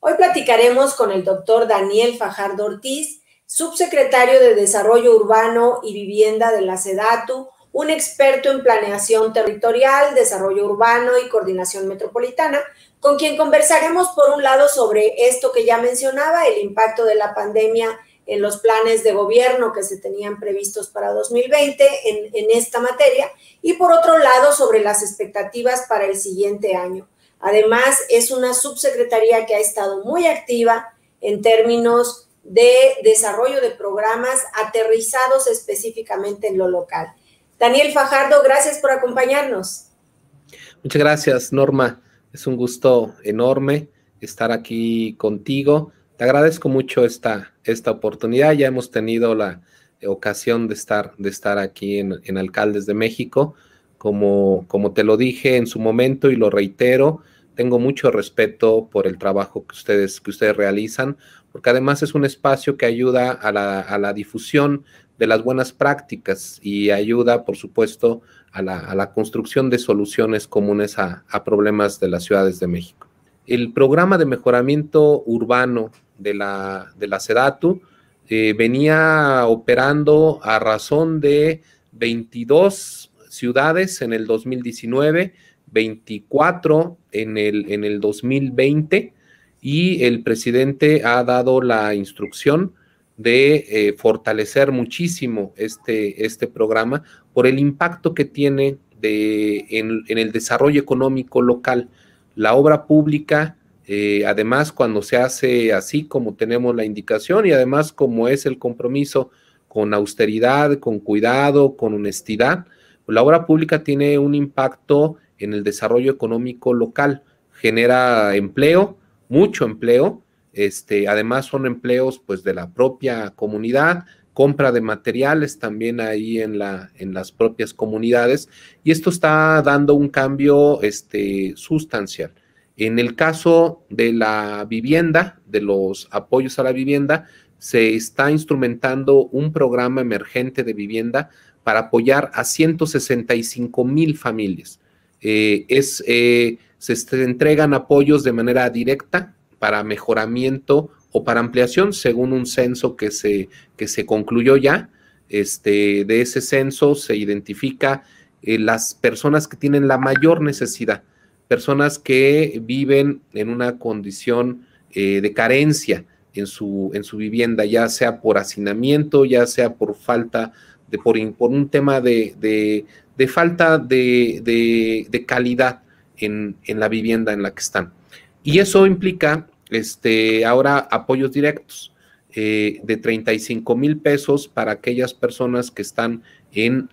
Hoy platicaremos con el doctor Daniel Fajardo Ortiz, subsecretario de Desarrollo Urbano y Vivienda de la SEDATU, un experto en planeación territorial, desarrollo urbano y coordinación metropolitana, con quien conversaremos por un lado sobre esto que ya mencionaba, el impacto de la pandemia en los planes de gobierno que se tenían previstos para 2020 en, en esta materia, y por otro lado sobre las expectativas para el siguiente año. Además, es una subsecretaría que ha estado muy activa en términos de desarrollo de programas aterrizados específicamente en lo local. Daniel Fajardo, gracias por acompañarnos. Muchas gracias, Norma. Es un gusto enorme estar aquí contigo. Te agradezco mucho esta, oportunidad. Ya hemos tenido la ocasión de estar, de estar aquí en Alcaldes de México. Como, como te lo dije en su momento y lo reitero, tengo mucho respeto por el trabajo que ustedes, que ustedes realizan, porque además es un espacio que ayuda a la, a la difusión de las buenas prácticas y ayuda, por supuesto, a la, a la construcción de soluciones comunes a, a, problemas de las ciudades de México. El programa de mejoramiento urbano de la, de la SEDATU eh, venía operando a razón de 22 ciudades en el 2019, 24 en el, en el 2020 y el presidente ha dado la instrucción de eh, fortalecer muchísimo este, este programa por el impacto que tiene de, en, el desarrollo económico local. La obra pública, eh, además, cuando se hace así como tenemos la indicación y además como es el compromiso con austeridad, con cuidado, con honestidad, la obra pública tiene un impacto en el desarrollo económico local, genera empleo, mucho empleo, este, además son empleos pues de la propia comunidad, compra de materiales también ahí en, la, en las propias comunidades y esto está dando un cambio este, sustancial. En el caso de la vivienda, de los apoyos a la vivienda, se está instrumentando un programa emergente de vivienda para apoyar a 165 mil familias. Eh, es, eh, se entregan apoyos de manera directa para mejoramiento o para ampliación, según un censo que se, que se concluyó ya. Este, de ese censo se identifica eh, las personas que tienen la mayor necesidad, personas que viven en una condición de carencia en su, en su vivienda, ya sea por hacinamiento, ya sea por falta por, un tema de, falta de, calidad en, la vivienda en la que están. Y eso implica este, ahora apoyos directos eh, de 35 mil pesos para aquellas personas que están en,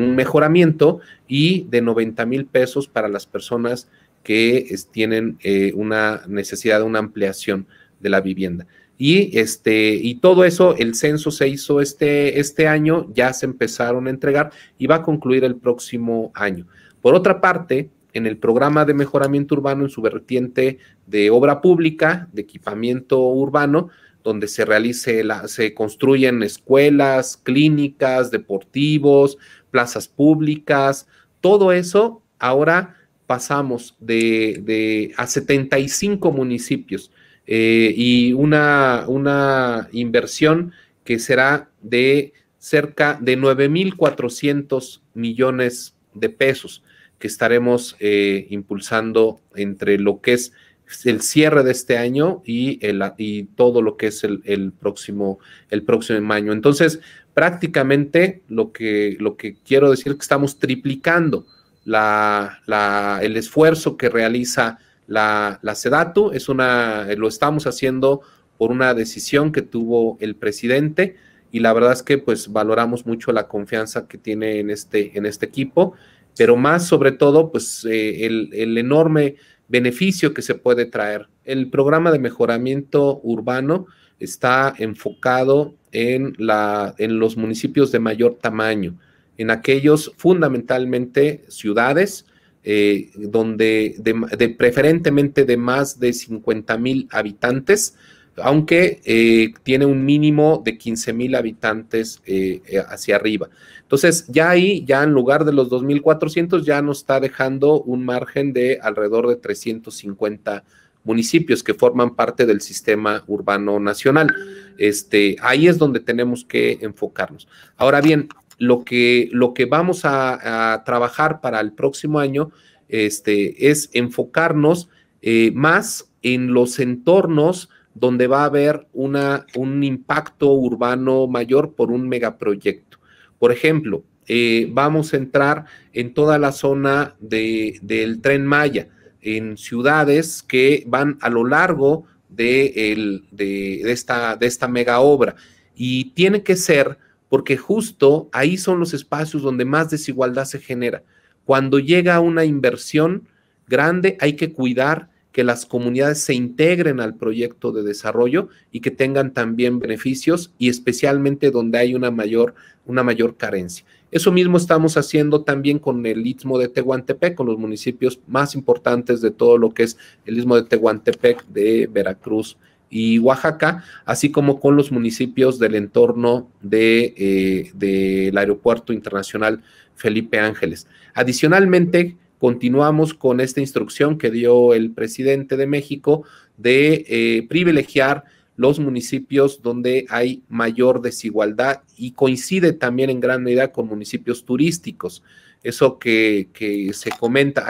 un mejoramiento y de 90 mil pesos para las personas que tienen eh, una necesidad de una ampliación de la vivienda. Y, este, y todo eso, el censo se hizo este, este año, ya se empezaron a entregar y va a concluir el próximo año. Por otra parte, en el programa de mejoramiento urbano, en su vertiente de obra pública, de equipamiento urbano, donde se realice la, se construyen escuelas, clínicas, deportivos, plazas públicas, todo eso ahora pasamos de, de a 75 municipios eh, y una, una inversión que será de cerca de 9.400 millones de pesos que estaremos eh, impulsando entre lo que es el cierre de este año y, el, y todo lo que es el, el, próximo, el próximo año. Entonces, prácticamente lo que, lo que quiero decir es que estamos triplicando la, la, el esfuerzo que realiza la, la SEDATU es una, eh, lo estamos haciendo por una decisión que tuvo el presidente y la verdad es que pues valoramos mucho la confianza que tiene en este, en este equipo, pero más sobre todo pues eh, el, el, enorme beneficio que se puede traer. El programa de mejoramiento urbano está enfocado en, la, en los municipios de mayor tamaño, en aquellos fundamentalmente ciudades, eh, donde preferentemente de más de 50 mil habitantes, aunque eh, tiene un mínimo de 15 mil habitantes eh, hacia arriba. Entonces, ya ahí, ya en lugar de los 2.400, ya nos está dejando un margen de alrededor de 350 municipios que forman parte del sistema urbano nacional. Este, ahí es donde tenemos que enfocarnos. Ahora bien, lo que, lo que vamos a, trabajar para el próximo año este, es enfocarnos eh, más en los entornos donde va a haber una, un impacto urbano mayor por un megaproyecto. Por ejemplo, eh, vamos a entrar en toda la zona de, del tren Maya, en ciudades que van a lo largo de, esta, de esta mega obra. Y tiene que ser porque justo ahí son los espacios donde más desigualdad se genera. Cuando llega una inversión grande, hay que cuidar que las comunidades se integren al proyecto de desarrollo y que tengan también beneficios y especialmente donde hay una mayor, una mayor carencia. Eso mismo estamos haciendo también con el Istmo de Tehuantepec, con los municipios más importantes de todo lo que es el Istmo de Tehuantepec, de Veracruz y Oaxaca, así como con los municipios del entorno eh, del de, Aeropuerto Internacional Felipe Ángeles. Adicionalmente, continuamos con esta instrucción que dio el presidente de México de eh, privilegiar los municipios donde hay mayor desigualdad y coincide también en gran medida con municipios turísticos. Eso que, que se comenta,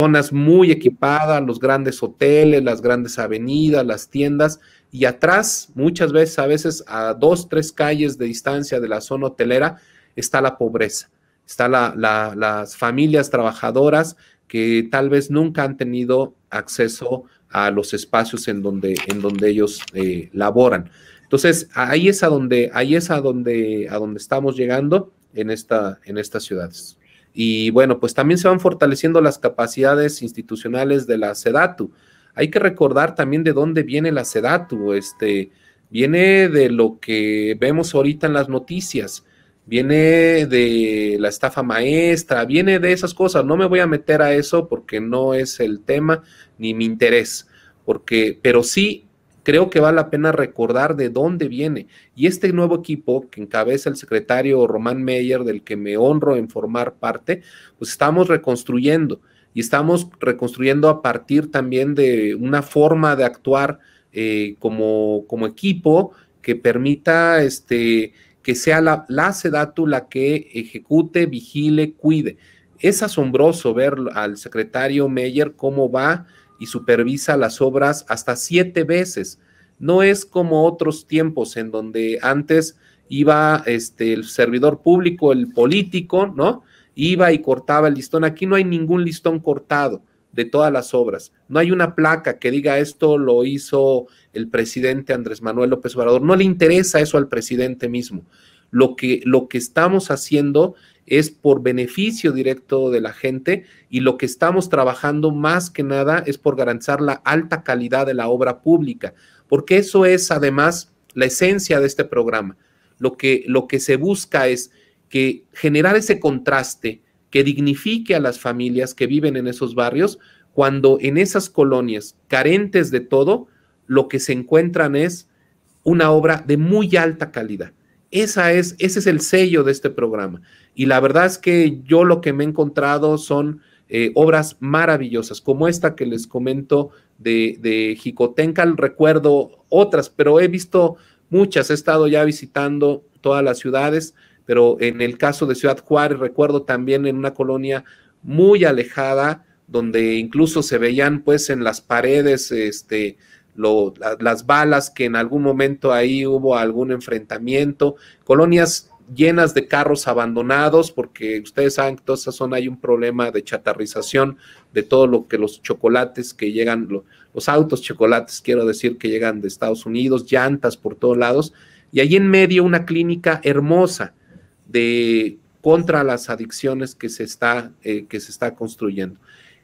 zonas muy equipadas, los grandes hoteles, las grandes avenidas, las tiendas, y atrás, muchas veces, a veces a dos, tres calles de distancia de la zona hotelera, está la pobreza, está la, las familias trabajadoras que tal vez nunca han tenido acceso a los espacios en donde, en donde ellos eh, laboran. Entonces, ahí es a donde, ahí es a donde, a donde estamos llegando en, esta, en estas ciudades. Y bueno, pues también se van fortaleciendo las capacidades institucionales de la SEDATU. Hay que recordar también de dónde viene la SEDATU. Este, viene de lo que vemos ahorita en las noticias, viene de la estafa maestra, viene de esas cosas. No me voy a meter a eso porque no es el tema ni mi interés, porque, pero sí creo que vale la pena recordar de dónde viene. Y este nuevo equipo que encabeza el secretario Román Meyer, del que me honro en formar parte, pues estamos reconstruyendo y estamos reconstruyendo a partir también de una forma de actuar eh, como, equipo que permita este, que sea la, la SEDATU la que ejecute, vigile, cuide. Es asombroso ver al secretario Meyer cómo va y supervisa las obras hasta siete veces. No es como otros tiempos en donde antes iba este, el servidor público, el político, ¿no? Iba y cortaba el listón. Aquí no hay ningún listón cortado de todas las obras. No hay una placa que diga esto lo hizo el presidente Andrés Manuel López Obrador. No le interesa eso al presidente mismo lo que, lo que estamos haciendo es por beneficio directo de la gente y lo que estamos trabajando más que nada es por garantizar la alta calidad de la obra pública, porque eso es además la esencia de este programa. Lo que, lo que se busca es que generar ese contraste que dignifique a las familias que viven en esos barrios cuando en esas colonias carentes de todo, lo que se encuentran es una obra de muy alta calidad. Esa es, ese es el sello de este programa. Y la verdad es que yo lo que me he encontrado son eh, obras maravillosas, como esta que les comento de, de Jicotencal, recuerdo otras, pero he visto muchas, he estado ya visitando todas las ciudades, pero en el caso de Ciudad Juárez, recuerdo también en una colonia muy alejada, donde incluso se veían pues en las paredes este, las balas, que en algún momento ahí hubo algún enfrentamiento, colonias llenas de carros abandonados, porque ustedes saben que toda esa zona hay un problema de chatarrización de todo lo que los chocolates que llegan, los autos chocolates, quiero decir, que llegan de Estados Unidos, llantas por todos lados, y ahí en medio una clínica hermosa de contra las adicciones que se está, eh, que se está construyendo.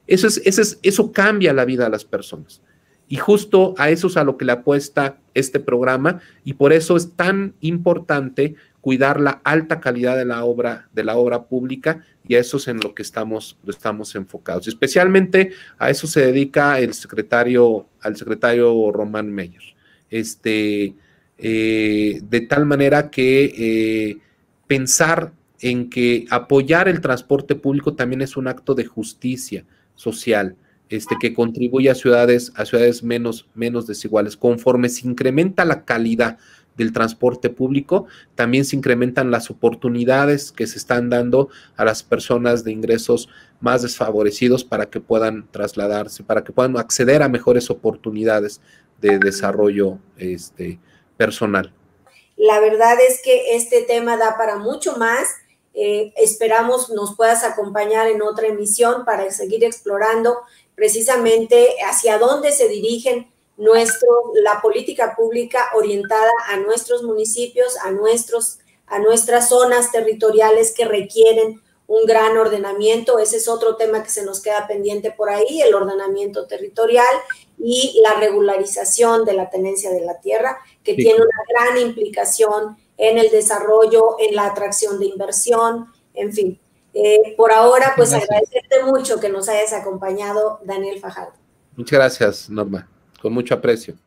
Eso, es, eso, es, eso cambia la vida de las personas. Y justo a eso es a lo que le apuesta este programa y por eso es tan importante cuidar la alta calidad de la obra de la obra pública y a eso es en lo que estamos estamos enfocados. Especialmente a eso se dedica el secretario al secretario Román Meyer. Este eh, de tal manera que eh, pensar en que apoyar el transporte público también es un acto de justicia social este, que contribuye a ciudades, a ciudades menos, menos desiguales. Conforme se incrementa la calidad del transporte público, también se incrementan las oportunidades que se están dando a las personas de ingresos más desfavorecidos para que puedan trasladarse, para que puedan acceder a mejores oportunidades de desarrollo este, personal. La verdad es que este tema da para mucho más. Eh, esperamos nos puedas acompañar en otra emisión para seguir explorando precisamente hacia dónde se dirigen nuestro, la política pública orientada a nuestros municipios, a, nuestros, a nuestras zonas territoriales que requieren un gran ordenamiento. Ese es otro tema que se nos queda pendiente por ahí, el ordenamiento territorial y la regularización de la tenencia de la tierra, que tiene una gran implicación en el desarrollo, en la atracción de inversión, en fin. Eh, por ahora, pues agradecerte mucho que nos hayas acompañado, Daniel Fajardo. Muchas gracias, Norma, con mucho aprecio.